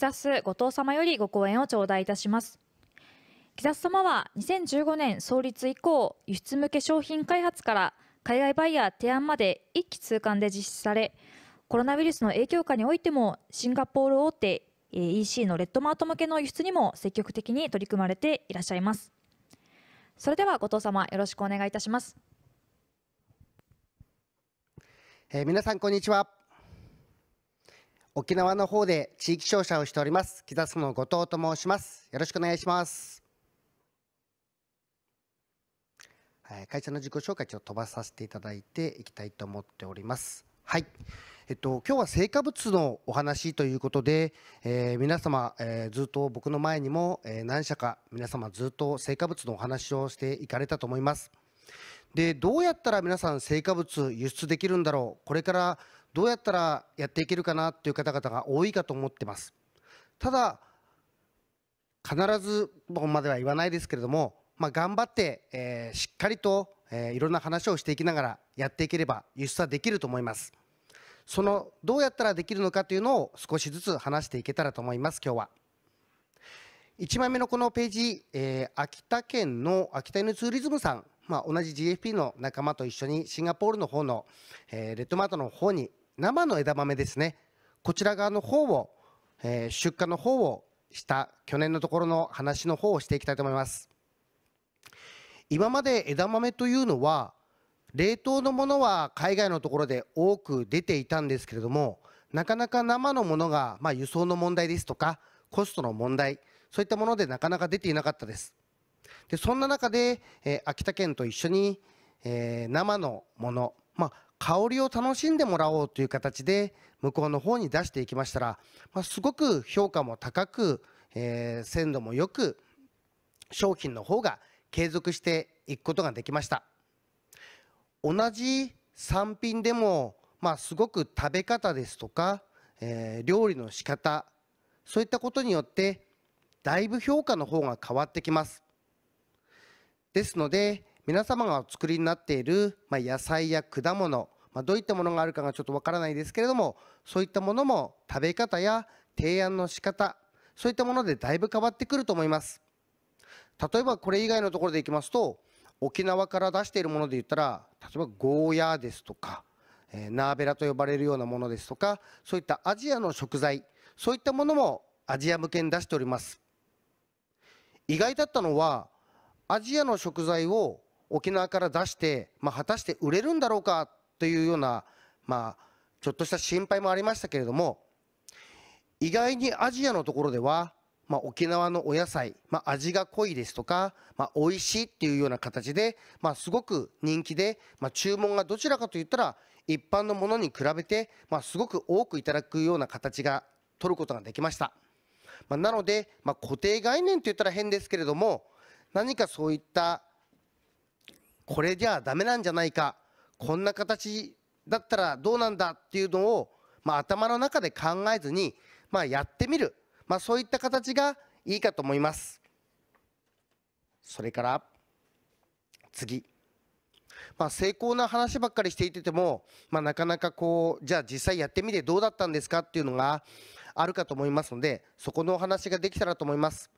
木雑後藤様よりご講演を頂戴いたします。木雑様は2015年創立以降、輸出向け商品開発から海外バイヤー提案まで一気通貫で実施され、コロナウイルスの影響下においてもシンガポール大手 EC のレッドマート向けの輸出にも積極的に取り組まれていらっしゃいます。それでは後藤様よろしくお願いいたします。えー、皆さんこんにちは。沖縄の方で地域商社をしております、木田園後藤と申します。よろしくお願いします。はい、会社の自己紹介ちょっと飛ばさせていただいていきたいと思っております。はい。えっと、今日は成果物のお話ということで、えー、皆様、えー、ずっと僕の前にも、えー、何社か皆様ずっと成果物のお話をしていかれたと思います。で、どうやったら皆さん成果物輸出できるんだろうこれからどうやったらやっていけるかなという方々が多いかと思ってます。ただ、必ず僕までは言わないですけれども、まあ、頑張って、えー、しっかりと、えー、いろんな話をしていきながらやっていければ輸出はできると思います。そのどうやったらできるのかというのを少しずつ話していけたらと思います、今日は。1枚目のこのページ、えー、秋田県の秋田犬ツーリズムさん、まあ、同じ GFP の仲間と一緒にシンガポールの方の、えー、レッドマートの方に生の枝豆ですねこちら側の方を、えー、出荷の方をした去年のところの話の方をしていきたいと思います今まで枝豆というのは冷凍のものは海外のところで多く出ていたんですけれどもなかなか生のものが、まあ、輸送の問題ですとかコストの問題そういったものでなかなか出ていなかったですでそんな中で、えー、秋田県と一緒に、えー、生のものまあ香りを楽しんでもらおうという形で向こうの方に出していきましたら、まあ、すごく評価も高く、えー、鮮度も良く商品の方が継続していくことができました同じ産品でも、まあ、すごく食べ方ですとか、えー、料理の仕方そういったことによってだいぶ評価の方が変わってきますですので皆様がお作りになっている、まあ、野菜や果物、まあ、どういったものがあるかがちょっとわからないですけれどもそういったものも食べ方や提案の仕方そういったものでだいぶ変わってくると思います例えばこれ以外のところでいきますと沖縄から出しているもので言ったら例えばゴーヤーですとか、えー、ナーベラと呼ばれるようなものですとかそういったアジアの食材そういったものもアジア向けに出しております意外だったのはアジアの食材を沖縄から出して、まあ、果たして売れるんだろうかというような、まあ、ちょっとした心配もありましたけれども、意外にアジアのところでは、まあ、沖縄のお野菜、まあ、味が濃いですとか、まあ、美味しいっていうような形で、まあ、すごく人気で、まあ、注文がどちらかといったら、一般のものに比べて、まあ、すごく多くいただくような形が取ることができました。まあ、なので、まあ、固定概念といったら変ですけれども、何かそういったこれじゃダメなんじゃないかこんな形だったらどうなんだっていうのを、まあ、頭の中で考えずに、まあ、やってみる、まあ、そういった形がいいかと思います。それから次、まあ、成功な話ばっかりしていてても、まあ、なかなかこうじゃあ実際やってみてどうだったんですかっていうのがあるかと思いますのでそこのお話ができたらと思います。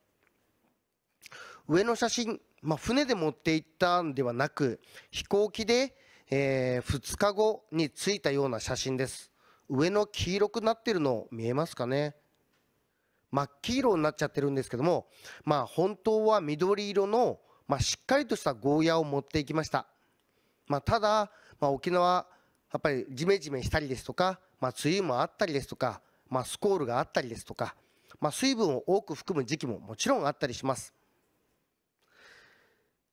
上の写真、まあ、船で持って行ったんではなく、飛行機で、えー、2日後に着いたような写真です。上の黄色くなってるの見えますかね真っ黄色になっちゃってるんですけども、まあ、本当は緑色の、まあ、しっかりとしたゴーヤを持っていきました。まあ、ただ、まあ、沖縄、やっぱりジメジメしたりですとか、まあ、梅雨もあったりですとか、まあ、スコールがあったりですとか、まあ、水分を多く含む時期ももちろんあったりします。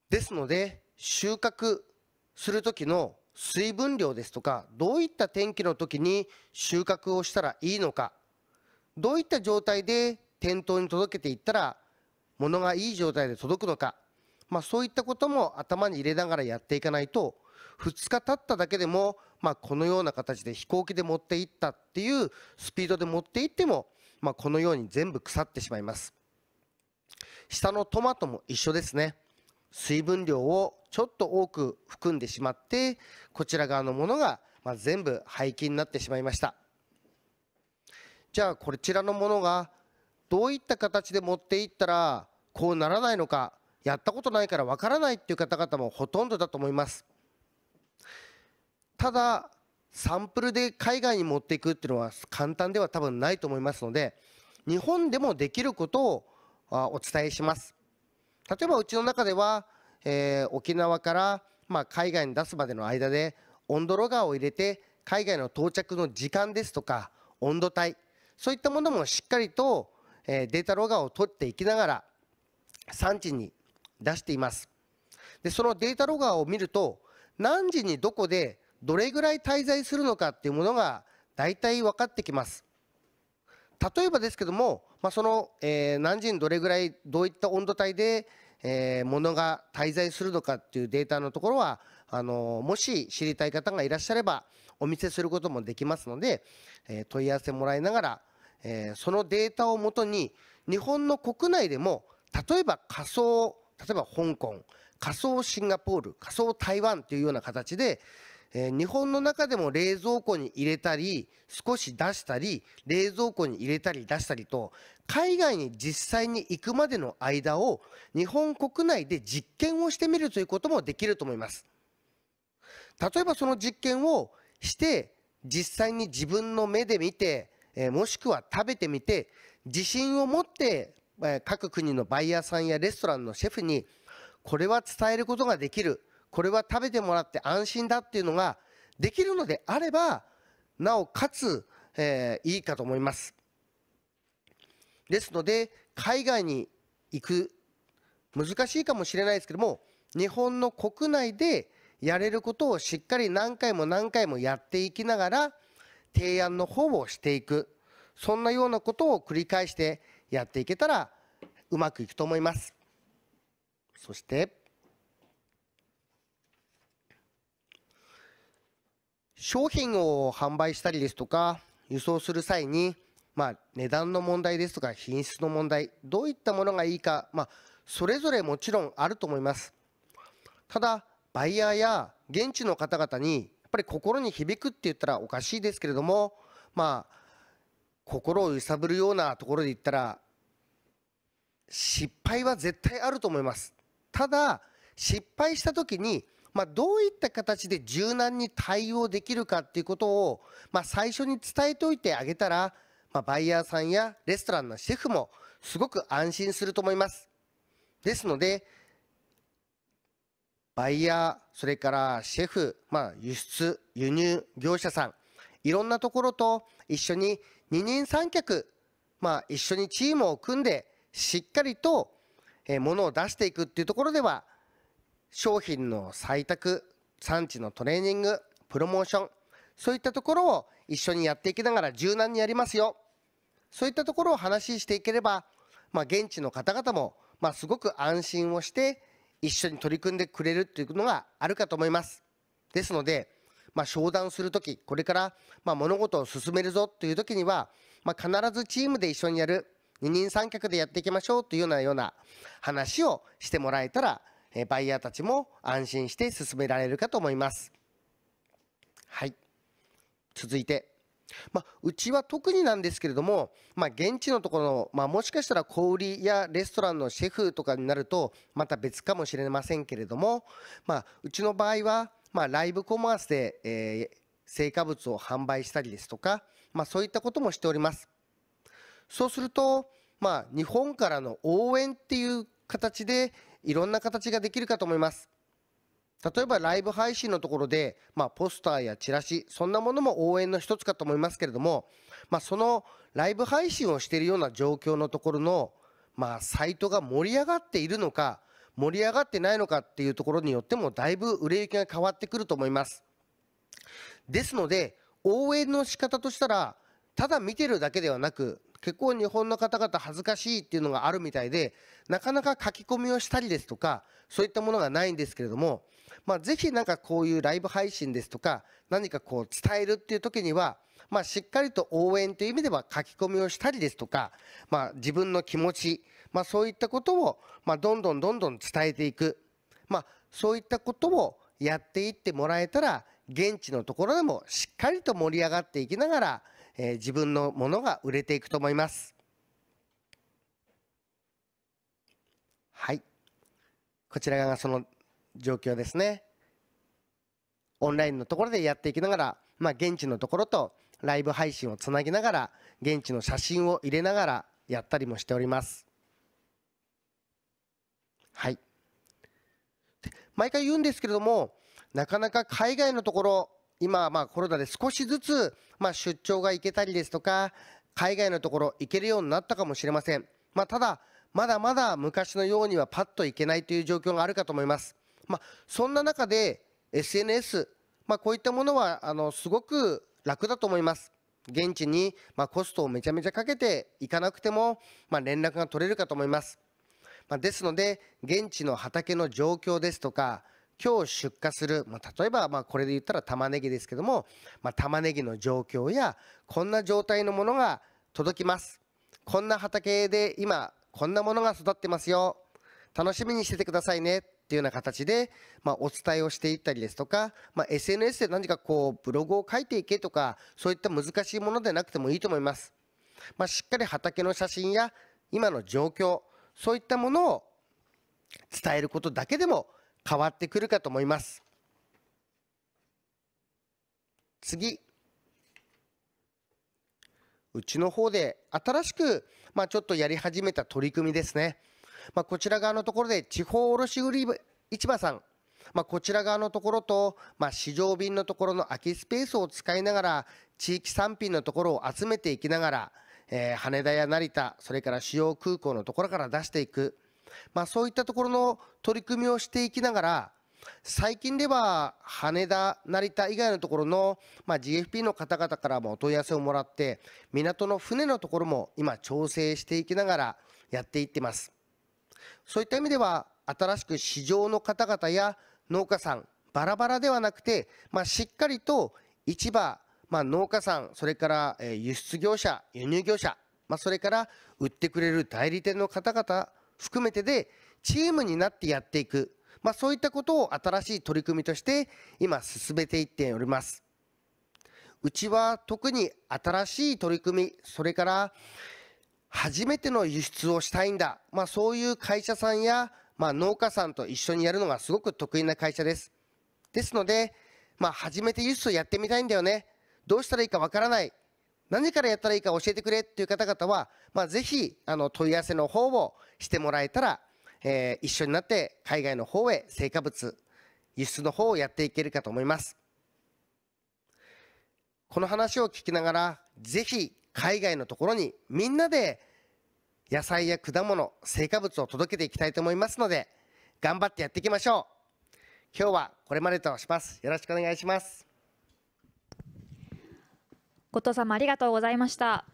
ですので収穫する時の水分量ですとかどういった天気の時に収穫をしたらいいのかどういった状態で店頭に届けていったら物がいい状態で届くのか、まあ、そういったことも頭に入れながらやっていかないと2日経っただけでも、まあ、このような形で飛行機で持っていったっていうスピードで持っていっても、まあ、このように全部腐ってしまいます下のトマトも一緒ですね水分量をちょっと多く含んでしまってこちら側のものが、ま全部廃棄になってしまいましたじゃあこちらのものがどういった形で持っていったらこうならないのかやったことないからわからないっていう方々もほとんどだと思いますただサンプルで海外に持っていくっていうのは簡単では多分ないと思いますので日本でもできることをお伝えします例えばうちの中では、えー、沖縄から、まあ、海外に出すまでの間で温度ロガーを入れて海外の到着の時間ですとか温度帯そういったものもしっかりと、えー、データロガーを取っていきながら産地に出していますでそのデータロガーを見ると何時にどこでどれぐらい滞在するのかっていうものが大体分かってきます例えばですけどもまあ、その、えー、何時にどれぐらいどういった温度帯で、えー、物が滞在するのかっていうデータのところはあのもし知りたい方がいらっしゃればお見せすることもできますので、えー、問い合わせもらいながら、えー、そのデータをもとに日本の国内でも例えば仮想例えば香港仮想シンガポール仮想台湾というような形で、え日本の中でも冷蔵庫に入れたり少し出したり冷蔵庫に入れたり出したりと海外に実際に行くまでの間を日本国内で実験をしてみるということもできると思います。例えばその実験をして実際に自分の目で見て、えもしくは食べてみて自信を持って、え各国のバイヤーさんやレストランのシェフにこれは伝えることができるこれは食べてもらって安心だっていうのができるのであれば、なおかつ、えー、いいかと思います。ですので、海外に行く、難しいかもしれないですけども、日本の国内でやれることをしっかり何回も何回もやっていきながら、提案の方をしていく。そんなようなことを繰り返してやっていけたら、うまくいくと思います。そして、商品を販売したりですとか輸送する際に、まあ、値段の問題ですとか品質の問題どういったものがいいか、まあ、それぞれもちろんあると思いますただバイヤーや現地の方々にやっぱり心に響くって言ったらおかしいですけれどもまあ心を揺さぶるようなところで言ったら失敗は絶対あると思いますただ失敗した時にまあ、どういった形で柔軟に対応できるかっていうことを、まあ、最初に伝えておいてあげたら、まあ、バイヤーさんやレストランのシェフもすごく安心すると思います。ですので、バイヤー、それからシェフ、まあ、輸出、輸入業者さん、いろんなところと一緒に二人三脚、まあ、一緒にチームを組んで、しっかりと、えー、ものを出していくっていうところでは、商品の採択、産地のトレーニング、プロモーション、そういったところを一緒にやっていきながら柔軟にやりますよ。そういったところを話していければ、まあ、現地の方々も、まあ、すごく安心をして一緒に取り組んでくれるっていうのがあるかと思います。ですので、まあ、商談するとき、これから、まあ、物事を進めるぞというときには、まあ、必ずチームで一緒にやる、二人三脚でやっていきましょうというようなような話をしてもらえたら、えバイヤーたちも安心して進められるかと思います。はい。続いて。まあ、うちは特になんですけれども、まあ、現地のところまあ、もしかしたら小売りやレストランのシェフとかになるとまた別かもしれませんけれども、まあ、うちの場合は、まライブコマースで、えー、成果物を販売したりですとか、まそういったこともしております。そうすると、まあ、日本からの応援っていう形で、いろんな形ができるかと思います。例えばライブ配信のところで、まあ、ポスターやチラシ、そんなものも応援の一つかと思いますけれども、まあ、そのライブ配信をしているような状況のところの、まあ、サイトが盛り上がっているのか、盛り上がってないのかっていうところによっても、だいぶ売れ行きが変わってくると思います。ですので、応援の仕方としたら、ただ見てるだけではなく、結構日本の方々恥ずかしいっていうのがあるみたいで、なかなか書き込みをしたりですとか、そういったものがないんですけれども、まあ、ぜひなんかこういうライブ配信ですとか、何かこう伝えるっていう時には、まあ、しっかりと応援という意味では書き込みをしたりですとか、まあ、自分の気持ち、まあ、そういったことを、まあ、どんどんどんどん伝えていく。まあ、そういったことをやっていってもらえたら、現地のところでもしっかりと盛り上がっていきながら、えー、自分のものが売れていくと思います。はい。こちらがその状況ですね。オンラインのところでやっていきながら、まあ、現地のところとライブ配信をつなぎながら、現地の写真を入れながらやったりもしております。はい。毎回言うんですけれども、なかなか海外のところ、今、まあ、コロナで少しずつ、まあ、出張が行けたりですとか、海外のところ行けるようになったかもしれません。まあ、ただ、まだまだ昔のようにはパッと行けないという状況があるかと思います。まあ、そんな中で SNS、まあ、こういったものは、あの、すごく楽だと思います。現地に、まあ、コストをめちゃめちゃかけて行かなくても、まあ、連絡が取れるかと思います。まあ、ですので、現地の畑の状況ですとか、今日出荷する、まあ、例えば、まあ、これで言ったら玉ねぎですけども、まあ、玉ねぎの状況や、こんな状態のものが届きます。こんな畑で今、こんなものが育ってますよ。楽しみにしててくださいね。っていうような形で、まあ、お伝えをしていったりですとか、まあ、SNS で何かこうブログを書いていけとかそういった難しいものでなくてもいいと思います、まあ、しっかり畑の写真や今の状況そういったものを伝えることだけでも変わってくるかと思います。次。うちの方で新しく、まあ、ちょっとやり始めた取り組みですね。まあ、こちら側のところで地方卸売市場さん、まあ、こちら側のところと、まあ、市場便のところの空きスペースを使いながら、地域産品のところを集めていきながら、えー、羽田や成田、それから主要空港のところから出していく。まあ、そういったところの取り組みをしていきながら、最近では羽田、成田以外のところの、まあ、GFP の方々からもお問い合わせをもらって、港の船のところも今調整していきながらやっていってます。そういった意味では、新しく市場の方々や農家さん、バラバラではなくて、まあ、しっかりと市場、まあ、農家さん、それから輸出業者、輸入業者、まあ、それから売ってくれる代理店の方々含めてで、チームになってやっていく。まあ、そういったことを新しい取り組みとして、今進めていっております。うちは特に新しい取り組み、それから初めての輸出をしたいんだ。まあそういう会社さんや、まあ農家さんと一緒にやるのがすごく得意な会社です。ですので、まあ初めて輸出をやってみたいんだよね。どうしたらいいかわからない。何からやったらいいか教えてくれっていう方々は、まあ、ぜひあの問い合わせの方をしてもらえたら、えー、一緒になって海外の方へ成果物輸出の方をやっていけるかと思いますこの話を聞きながらぜひ海外のところにみんなで野菜や果物成果物を届けていきたいと思いますので頑張ってやっていきましょう今日はこれまでとしますよろしくお願いします後藤様ありがとうございました。